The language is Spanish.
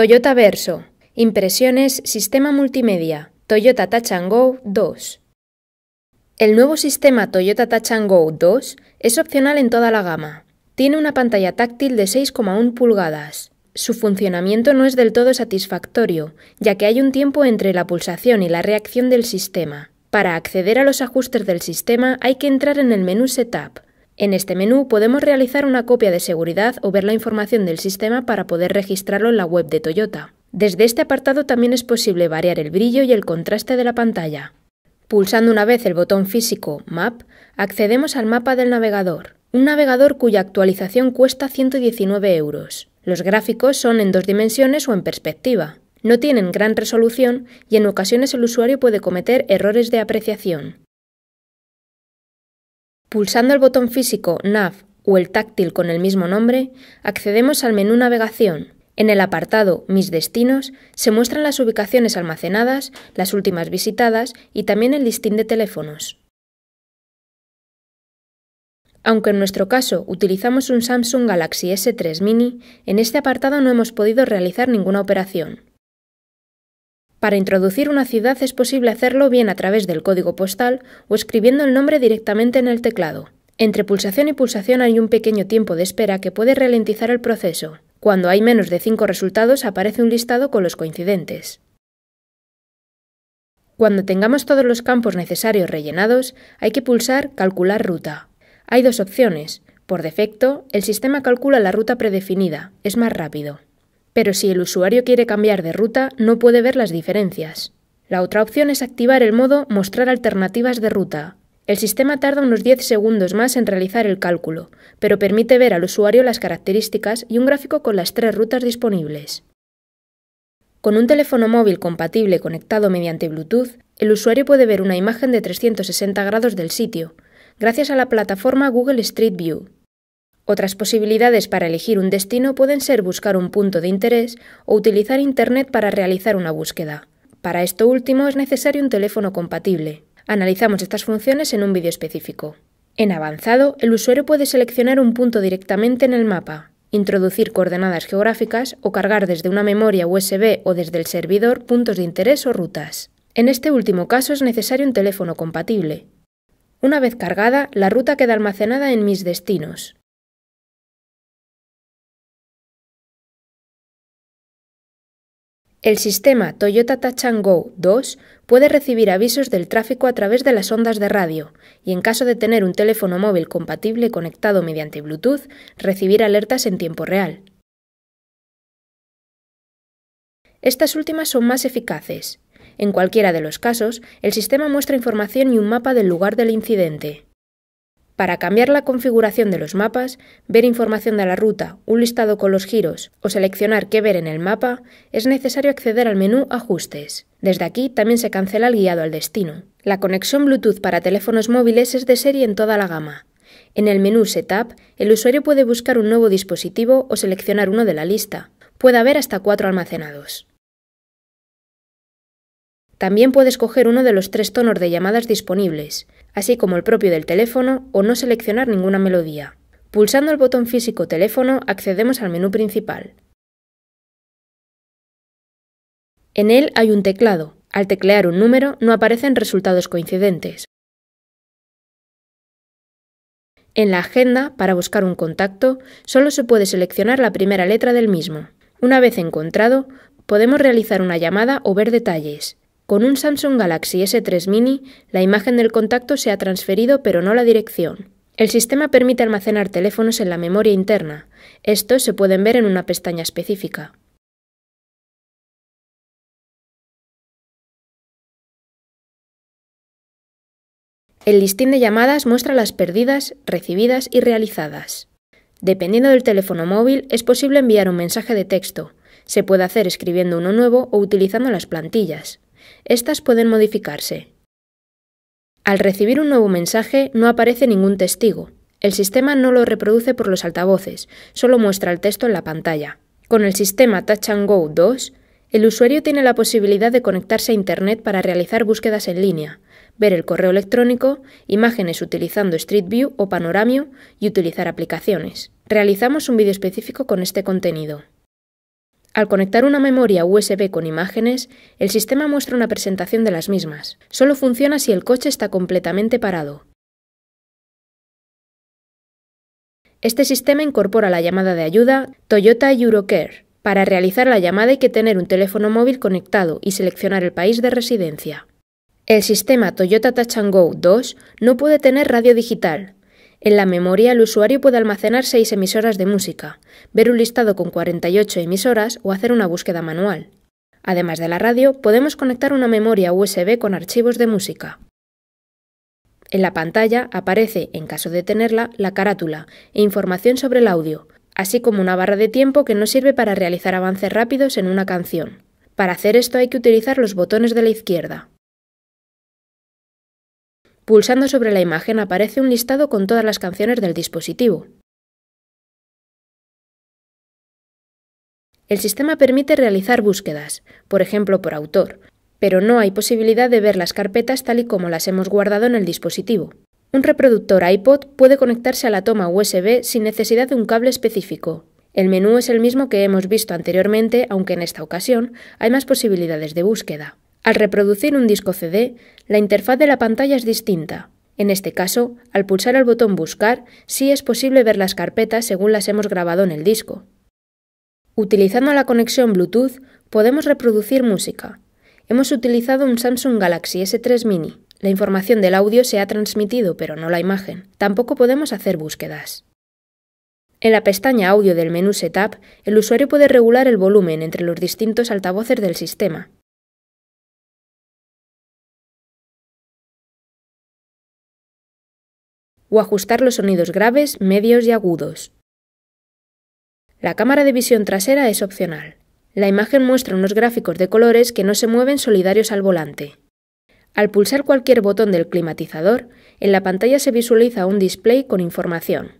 Toyota Verso. Impresiones Sistema Multimedia. Toyota Touch Go 2. El nuevo sistema Toyota Touch Go 2 es opcional en toda la gama. Tiene una pantalla táctil de 6,1 pulgadas. Su funcionamiento no es del todo satisfactorio, ya que hay un tiempo entre la pulsación y la reacción del sistema. Para acceder a los ajustes del sistema hay que entrar en el menú Setup, en este menú podemos realizar una copia de seguridad o ver la información del sistema para poder registrarlo en la web de Toyota. Desde este apartado también es posible variar el brillo y el contraste de la pantalla. Pulsando una vez el botón físico Map, accedemos al mapa del navegador, un navegador cuya actualización cuesta 119 euros. Los gráficos son en dos dimensiones o en perspectiva. No tienen gran resolución y en ocasiones el usuario puede cometer errores de apreciación. Pulsando el botón físico Nav o el táctil con el mismo nombre, accedemos al menú Navegación. En el apartado Mis destinos se muestran las ubicaciones almacenadas, las últimas visitadas y también el listín de teléfonos. Aunque en nuestro caso utilizamos un Samsung Galaxy S3 Mini, en este apartado no hemos podido realizar ninguna operación. Para introducir una ciudad es posible hacerlo bien a través del código postal o escribiendo el nombre directamente en el teclado. Entre pulsación y pulsación hay un pequeño tiempo de espera que puede ralentizar el proceso. Cuando hay menos de cinco resultados aparece un listado con los coincidentes. Cuando tengamos todos los campos necesarios rellenados, hay que pulsar Calcular ruta. Hay dos opciones. Por defecto, el sistema calcula la ruta predefinida, es más rápido. Pero si el usuario quiere cambiar de ruta, no puede ver las diferencias. La otra opción es activar el modo Mostrar alternativas de ruta. El sistema tarda unos 10 segundos más en realizar el cálculo, pero permite ver al usuario las características y un gráfico con las tres rutas disponibles. Con un teléfono móvil compatible conectado mediante Bluetooth, el usuario puede ver una imagen de 360 grados del sitio, gracias a la plataforma Google Street View. Otras posibilidades para elegir un destino pueden ser buscar un punto de interés o utilizar Internet para realizar una búsqueda. Para esto último es necesario un teléfono compatible. Analizamos estas funciones en un vídeo específico. En avanzado, el usuario puede seleccionar un punto directamente en el mapa, introducir coordenadas geográficas o cargar desde una memoria USB o desde el servidor puntos de interés o rutas. En este último caso es necesario un teléfono compatible. Una vez cargada, la ruta queda almacenada en Mis destinos. El sistema Toyota Touch Go 2 puede recibir avisos del tráfico a través de las ondas de radio y en caso de tener un teléfono móvil compatible conectado mediante Bluetooth, recibir alertas en tiempo real. Estas últimas son más eficaces. En cualquiera de los casos, el sistema muestra información y un mapa del lugar del incidente. Para cambiar la configuración de los mapas, ver información de la ruta, un listado con los giros o seleccionar qué ver en el mapa, es necesario acceder al menú Ajustes. Desde aquí también se cancela el guiado al destino. La conexión Bluetooth para teléfonos móviles es de serie en toda la gama. En el menú Setup, el usuario puede buscar un nuevo dispositivo o seleccionar uno de la lista. Puede haber hasta cuatro almacenados. También puedes escoger uno de los tres tonos de llamadas disponibles, así como el propio del teléfono o no seleccionar ninguna melodía. Pulsando el botón físico teléfono accedemos al menú principal. En él hay un teclado. Al teclear un número no aparecen resultados coincidentes. En la agenda, para buscar un contacto, solo se puede seleccionar la primera letra del mismo. Una vez encontrado, podemos realizar una llamada o ver detalles. Con un Samsung Galaxy S3 Mini, la imagen del contacto se ha transferido pero no la dirección. El sistema permite almacenar teléfonos en la memoria interna. Estos se pueden ver en una pestaña específica. El listín de llamadas muestra las perdidas, recibidas y realizadas. Dependiendo del teléfono móvil, es posible enviar un mensaje de texto. Se puede hacer escribiendo uno nuevo o utilizando las plantillas. Estas pueden modificarse. Al recibir un nuevo mensaje no aparece ningún testigo. El sistema no lo reproduce por los altavoces, solo muestra el texto en la pantalla. Con el sistema Touch Go 2, el usuario tiene la posibilidad de conectarse a Internet para realizar búsquedas en línea, ver el correo electrónico, imágenes utilizando Street View o Panoramio y utilizar aplicaciones. Realizamos un vídeo específico con este contenido. Al conectar una memoria USB con imágenes, el sistema muestra una presentación de las mismas. Solo funciona si el coche está completamente parado. Este sistema incorpora la llamada de ayuda Toyota Eurocare. Para realizar la llamada hay que tener un teléfono móvil conectado y seleccionar el país de residencia. El sistema Toyota Touch Go 2 no puede tener radio digital, en la memoria, el usuario puede almacenar seis emisoras de música, ver un listado con 48 emisoras o hacer una búsqueda manual. Además de la radio, podemos conectar una memoria USB con archivos de música. En la pantalla aparece, en caso de tenerla, la carátula e información sobre el audio, así como una barra de tiempo que nos sirve para realizar avances rápidos en una canción. Para hacer esto hay que utilizar los botones de la izquierda. Pulsando sobre la imagen aparece un listado con todas las canciones del dispositivo. El sistema permite realizar búsquedas, por ejemplo por autor, pero no hay posibilidad de ver las carpetas tal y como las hemos guardado en el dispositivo. Un reproductor iPod puede conectarse a la toma USB sin necesidad de un cable específico. El menú es el mismo que hemos visto anteriormente, aunque en esta ocasión hay más posibilidades de búsqueda. Al reproducir un disco CD, la interfaz de la pantalla es distinta. En este caso, al pulsar el botón Buscar, sí es posible ver las carpetas según las hemos grabado en el disco. Utilizando la conexión Bluetooth, podemos reproducir música. Hemos utilizado un Samsung Galaxy S3 Mini. La información del audio se ha transmitido, pero no la imagen. Tampoco podemos hacer búsquedas. En la pestaña Audio del menú Setup, el usuario puede regular el volumen entre los distintos altavoces del sistema, o ajustar los sonidos graves, medios y agudos. La cámara de visión trasera es opcional. La imagen muestra unos gráficos de colores que no se mueven solidarios al volante. Al pulsar cualquier botón del climatizador, en la pantalla se visualiza un display con información.